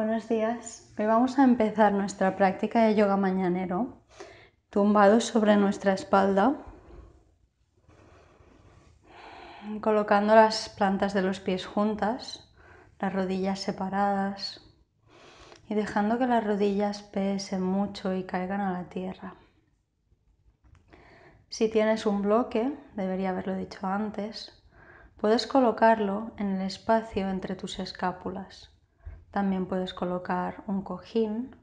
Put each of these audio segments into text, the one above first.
Buenos días. Hoy vamos a empezar nuestra práctica de yoga mañanero tumbado sobre nuestra espalda, colocando las plantas de los pies juntas, las rodillas separadas y dejando que las rodillas pesen mucho y caigan a la tierra. Si tienes un bloque, debería haberlo dicho antes, puedes colocarlo en el espacio entre tus escápulas también puedes colocar un cojín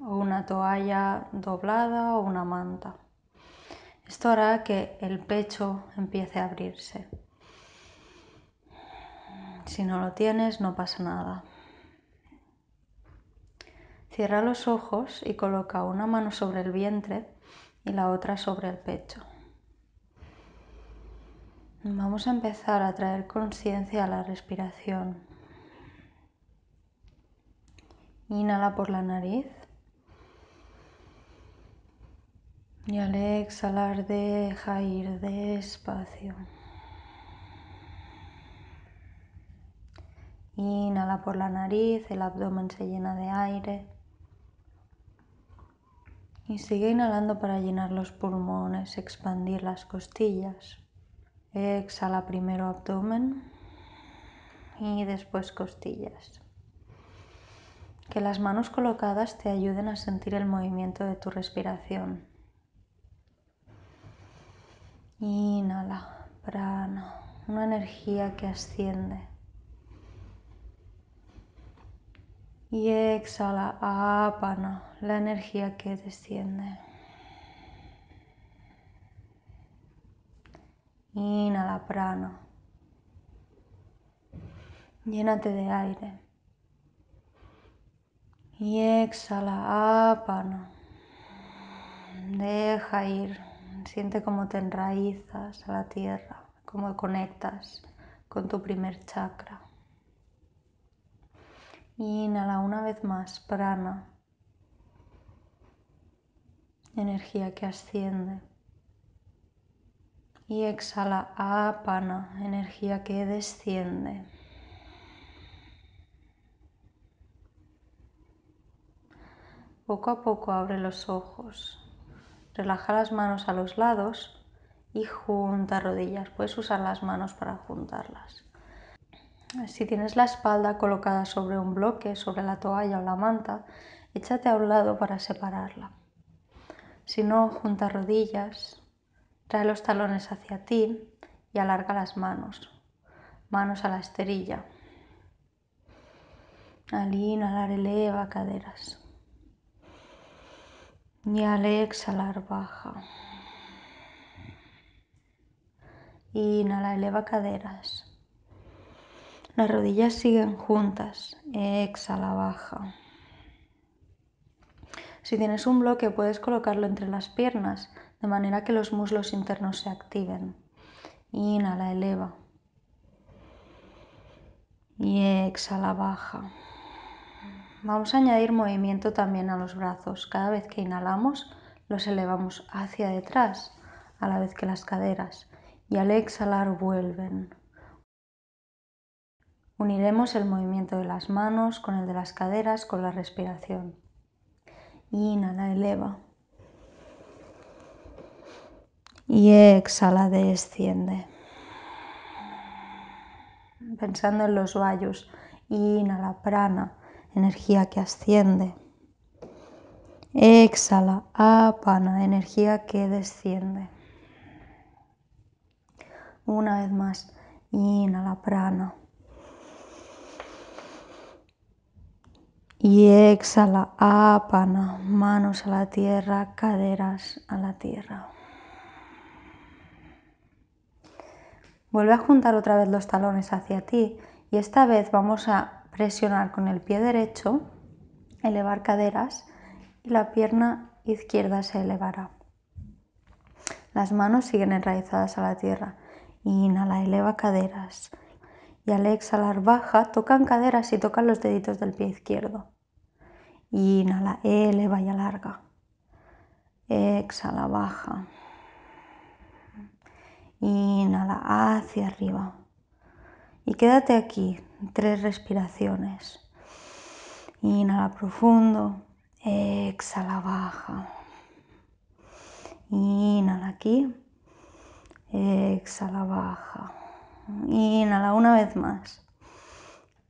o una toalla doblada o una manta. Esto hará que el pecho empiece a abrirse. Si no lo tienes, no pasa nada. Cierra los ojos y coloca una mano sobre el vientre y la otra sobre el pecho. Vamos a empezar a traer conciencia a la respiración. Inhala por la nariz. Y al exhalar deja ir despacio. Inhala por la nariz, el abdomen se llena de aire. Y sigue inhalando para llenar los pulmones, expandir las costillas. Exhala primero abdomen y después costillas. Que las manos colocadas te ayuden a sentir el movimiento de tu respiración. Inhala, prana, una energía que asciende. Y exhala, apana, la energía que desciende. Inhala prana. Llénate de aire. Y exhala apana. Deja ir. Siente cómo te enraizas a la tierra, cómo conectas con tu primer chakra. Inhala una vez más, prana. Energía que asciende y exhala apana, energía que desciende. Poco a poco abre los ojos, relaja las manos a los lados y junta rodillas. Puedes usar las manos para juntarlas. Si tienes la espalda colocada sobre un bloque, sobre la toalla o la manta, échate a un lado para separarla. Si no, junta rodillas, Trae los talones hacia ti y alarga las manos. Manos a la esterilla. Al inhalar eleva caderas. Y al exhalar baja. Inhala, eleva caderas. Las rodillas siguen juntas. Exhala, baja. Si tienes un bloque puedes colocarlo entre las piernas de manera que los muslos internos se activen. Inhala, eleva. Y exhala, baja. Vamos a añadir movimiento también a los brazos. Cada vez que inhalamos, los elevamos hacia detrás, a la vez que las caderas. Y al exhalar vuelven. Uniremos el movimiento de las manos con el de las caderas, con la respiración. Inhala, eleva y exhala, desciende. Pensando en los vayus, inhala, prana, energía que asciende. Exhala, apana, energía que desciende. Una vez más, inhala, prana. Y exhala, apana, manos a la tierra, caderas a la tierra. Vuelve a juntar otra vez los talones hacia ti y esta vez vamos a presionar con el pie derecho, elevar caderas y la pierna izquierda se elevará. Las manos siguen enraizadas a la tierra. Inhala, eleva caderas. Y al exhalar baja, tocan caderas y tocan los deditos del pie izquierdo. Inhala, eleva y alarga. Exhala, baja. Inhala hacia arriba. Y quédate aquí, tres respiraciones. Inhala profundo, exhala baja. Inhala aquí, exhala baja. Inhala una vez más.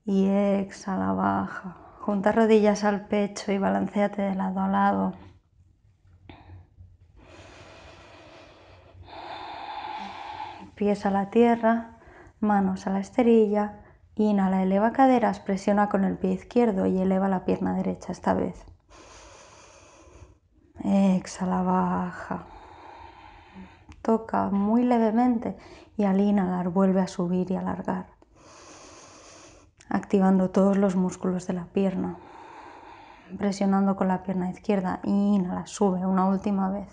Y exhala baja. Junta rodillas al pecho y balanceate de lado a lado. pies a la tierra, manos a la esterilla. Inhala, eleva caderas, presiona con el pie izquierdo y eleva la pierna derecha esta vez. Exhala, baja. Toca muy levemente y al inhalar vuelve a subir y alargar, activando todos los músculos de la pierna. Presionando con la pierna izquierda, inhala, sube una última vez.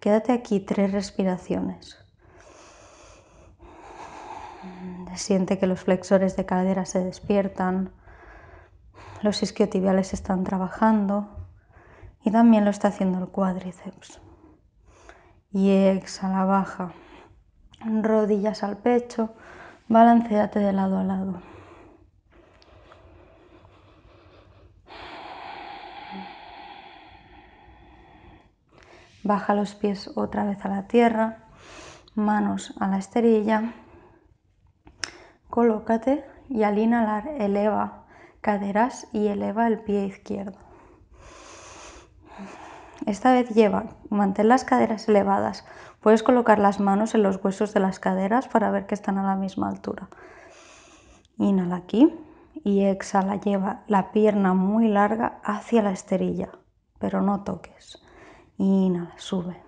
Quédate aquí tres respiraciones. Mm, siente que los flexores de cadera se despiertan, los isquiotibiales están trabajando y también lo está haciendo el cuádriceps. Y exhala, baja. Rodillas al pecho, balanceate de lado a lado. Baja los pies otra vez a la tierra, manos a la esterilla Colócate y al inhalar eleva caderas y eleva el pie izquierdo. Esta vez lleva, mantén las caderas elevadas. Puedes colocar las manos en los huesos de las caderas para ver que están a la misma altura. Inhala aquí y exhala, lleva la pierna muy larga hacia la esterilla, pero no toques. Inhala, sube.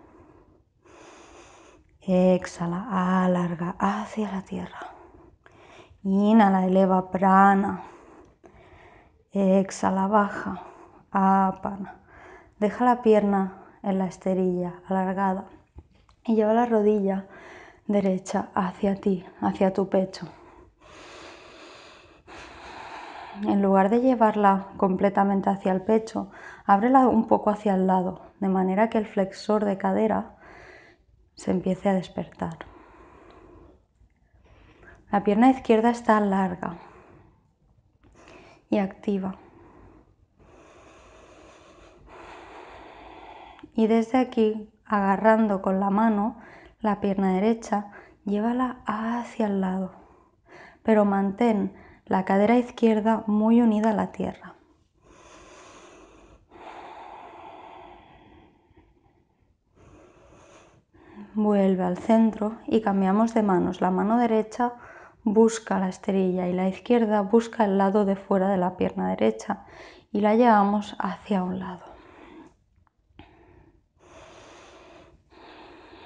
Exhala, alarga hacia la tierra. Inhala, eleva prana. Exhala, baja. Apana. Deja la pierna en la esterilla, alargada. Y lleva la rodilla derecha hacia ti, hacia tu pecho. En lugar de llevarla completamente hacia el pecho, ábrela un poco hacia el lado, de manera que el flexor de cadera se empiece a despertar. La pierna izquierda está larga y activa. Y desde aquí, agarrando con la mano la pierna derecha, llévala hacia el lado. Pero mantén la cadera izquierda muy unida a la tierra. Vuelve al centro y cambiamos de manos. La mano derecha busca la esterilla y la izquierda busca el lado de fuera de la pierna derecha y la llevamos hacia un lado.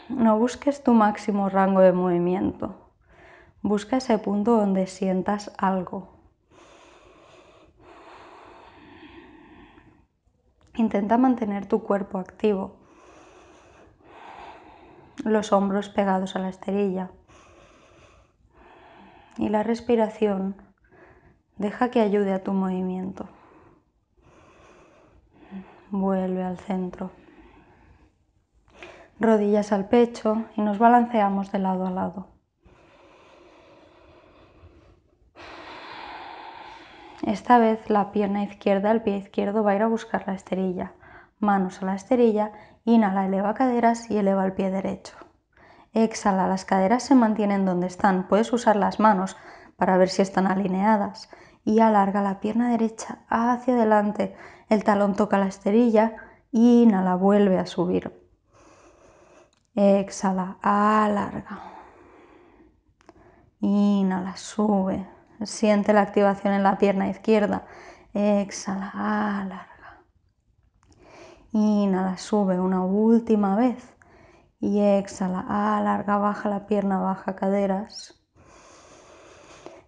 No busques tu máximo rango de movimiento. Busca ese punto donde sientas algo. Intenta mantener tu cuerpo activo, los hombros pegados a la esterilla y la respiración, deja que ayude a tu movimiento. Vuelve al centro. Rodillas al pecho y nos balanceamos de lado a lado. Esta vez la pierna izquierda, el pie izquierdo va a ir a buscar la esterilla. Manos a la esterilla, inhala, eleva caderas y eleva el pie derecho. Exhala, las caderas se mantienen donde están. Puedes usar las manos para ver si están alineadas. Y alarga la pierna derecha hacia adelante. El talón toca la esterilla. Inhala, vuelve a subir. Exhala, alarga. Inhala, sube. Siente la activación en la pierna izquierda. Exhala, alarga. Inhala, sube una última vez y exhala, alarga, baja la pierna, baja caderas.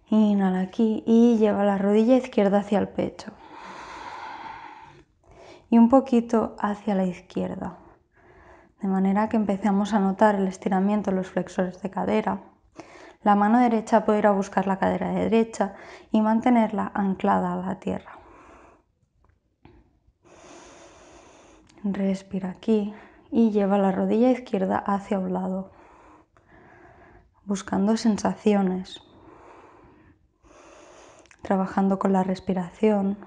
Inhala aquí y lleva la rodilla izquierda hacia el pecho. Y un poquito hacia la izquierda. De manera que empecemos a notar el estiramiento de los flexores de cadera. La mano derecha puede ir a buscar la cadera derecha y mantenerla anclada a la tierra. Respira aquí y lleva la rodilla izquierda hacia un lado, buscando sensaciones, trabajando con la respiración.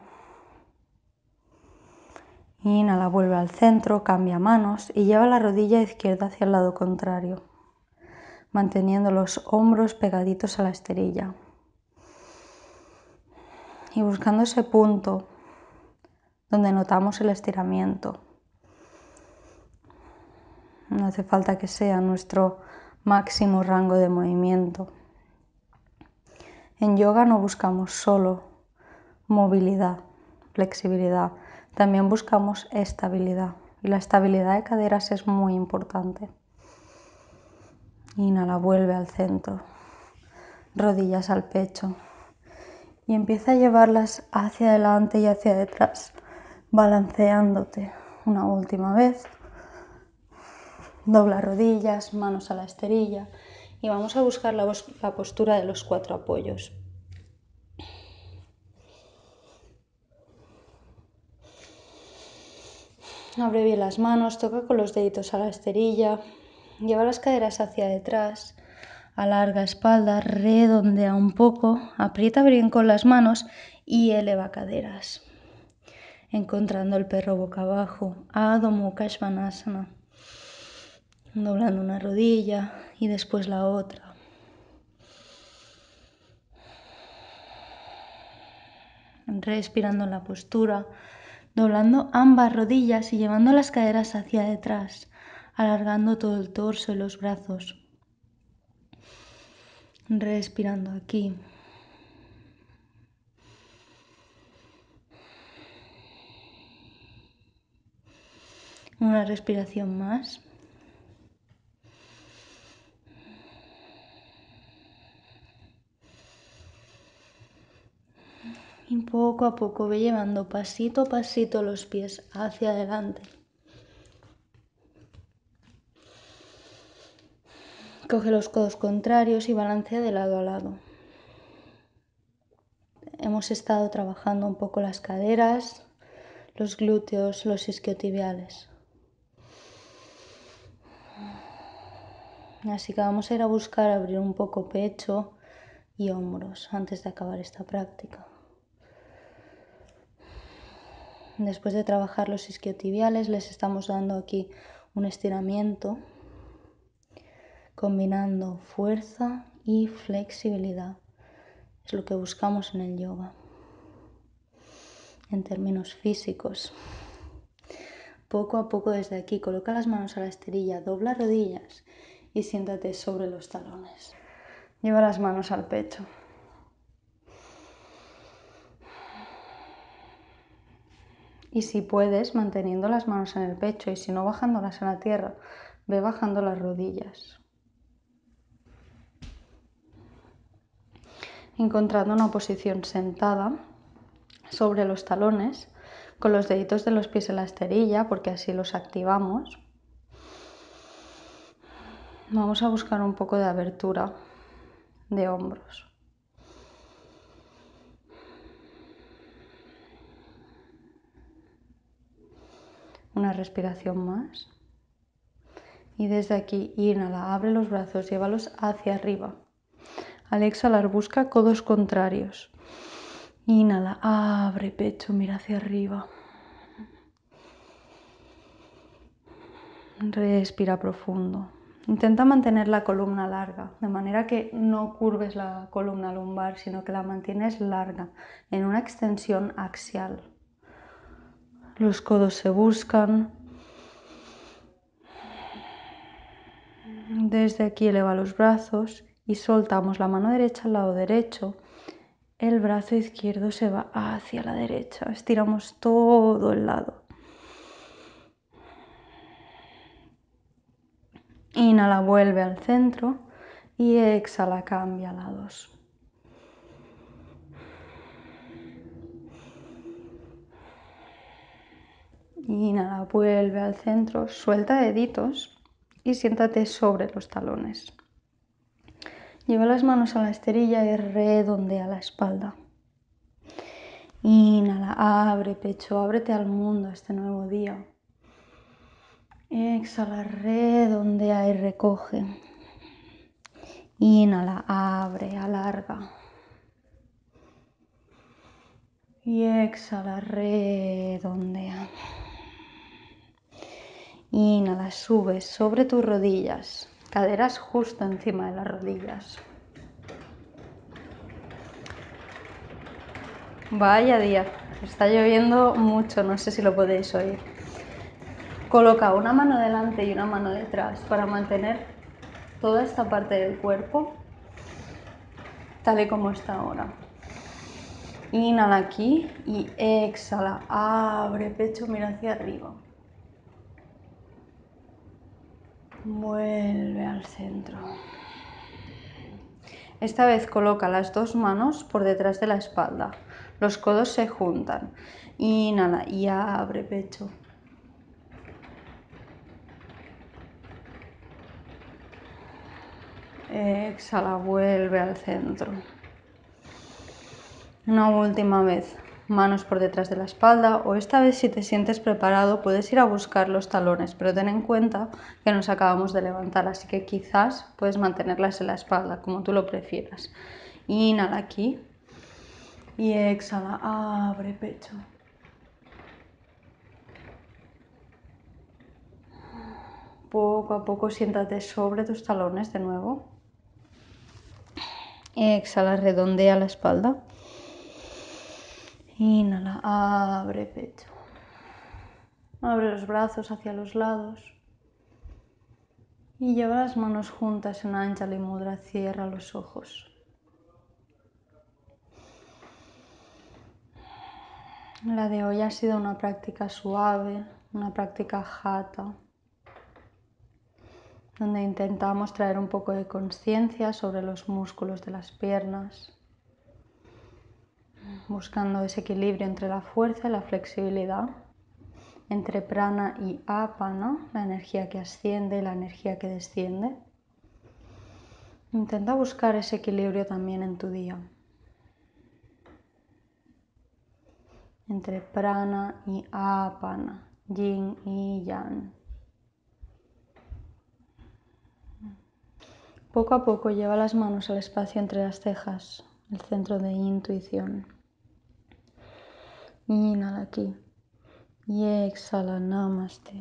Inhala, vuelve al centro, cambia manos y lleva la rodilla izquierda hacia el lado contrario, manteniendo los hombros pegaditos a la esterilla. Y buscando ese punto donde notamos el estiramiento no hace falta que sea nuestro máximo rango de movimiento. En yoga no buscamos solo movilidad, flexibilidad, también buscamos estabilidad. Y la estabilidad de caderas es muy importante. Inhala, vuelve al centro, rodillas al pecho y empieza a llevarlas hacia adelante y hacia detrás, balanceándote una última vez dobla rodillas, manos a la esterilla y vamos a buscar la, postura de los cuatro apoyos. Abre bien las manos, toca con los deditos a la esterilla, lleva las caderas hacia detrás, alarga espalda, redondea un poco, aprieta bien con las manos y eleva caderas. Encontrando el perro boca abajo, Adho doblando una rodilla y después la otra. Respirando en la postura, doblando ambas rodillas y llevando las caderas hacia detrás, alargando todo el torso y los brazos. Respirando aquí. Una respiración más. poco a poco ve llevando pasito a pasito los pies hacia adelante. Coge los codos contrarios y balancea de lado a lado. Hemos estado trabajando un poco las caderas, los glúteos, los isquiotibiales. Así que vamos a ir a buscar abrir un poco pecho y hombros antes de acabar esta práctica. Después de trabajar los isquiotibiales, les estamos dando aquí un estiramiento combinando fuerza y flexibilidad. Es lo que buscamos en el yoga en términos físicos. Poco a poco desde aquí, coloca las manos a la esterilla, dobla rodillas y siéntate sobre los talones. Lleva las manos al pecho. y si puedes manteniendo las manos en el pecho y si no bajándolas a la tierra, ve bajando las rodillas. Encontrando una posición sentada sobre los talones con los deditos de los pies en la esterilla porque así los activamos. Vamos a buscar un poco de abertura de hombros. una respiración más. Y desde aquí, inhala, abre los brazos, llévalos hacia arriba. Al exhalar, busca codos contrarios. Inhala, abre pecho, mira hacia arriba. Respira profundo. Intenta mantener la columna larga, de manera que no curves la columna lumbar, sino que la mantienes larga, en una extensión axial los codos se buscan. Desde aquí eleva los brazos y soltamos la mano derecha al lado derecho. El brazo izquierdo se va hacia la derecha. Estiramos todo el lado. Inhala, vuelve al centro y exhala, cambia lados. Inhala, vuelve al centro, suelta deditos y siéntate sobre los talones. Lleva las manos a la esterilla y redondea la espalda. Inhala, abre pecho, ábrete al mundo este nuevo día. Exhala, redondea y recoge. Inhala, abre, alarga. Y exhala, redondea. Inhala, subes sobre tus rodillas, caderas justo encima de las rodillas. Vaya día, está lloviendo mucho, no sé si lo podéis oír. Coloca una mano delante y una mano detrás para mantener toda esta parte del cuerpo tal y como está ahora. Inhala aquí y exhala, abre pecho, mira hacia arriba. Vuelve al centro. Esta vez coloca las dos manos por detrás de la espalda. Los codos se juntan. Inhala y abre pecho. Exhala, vuelve al centro. Una última vez manos por detrás de la espalda o esta vez si te sientes preparado puedes ir a buscar los talones, pero ten en cuenta que nos acabamos de levantar, así que quizás puedes mantenerlas en la espalda, como tú lo prefieras. Inhala aquí y exhala, abre pecho. Poco a poco siéntate sobre tus talones de nuevo. Exhala, redondea la espalda. Inhala, abre pecho. Abre los brazos hacia los lados. Y lleva las manos juntas en ancha y mudra. Cierra los ojos. La de hoy ha sido una práctica suave, una práctica jata, donde intentamos traer un poco de conciencia sobre los músculos de las piernas, buscando ese equilibrio entre la fuerza y la flexibilidad, entre prana y apana, la energía que asciende y la energía que desciende. Intenta buscar ese equilibrio también en tu día. Entre prana y apana, yin y yang. Poco a poco lleva las manos al espacio entre las cejas, el centro de intuición inhala aquí y exhala, namaste.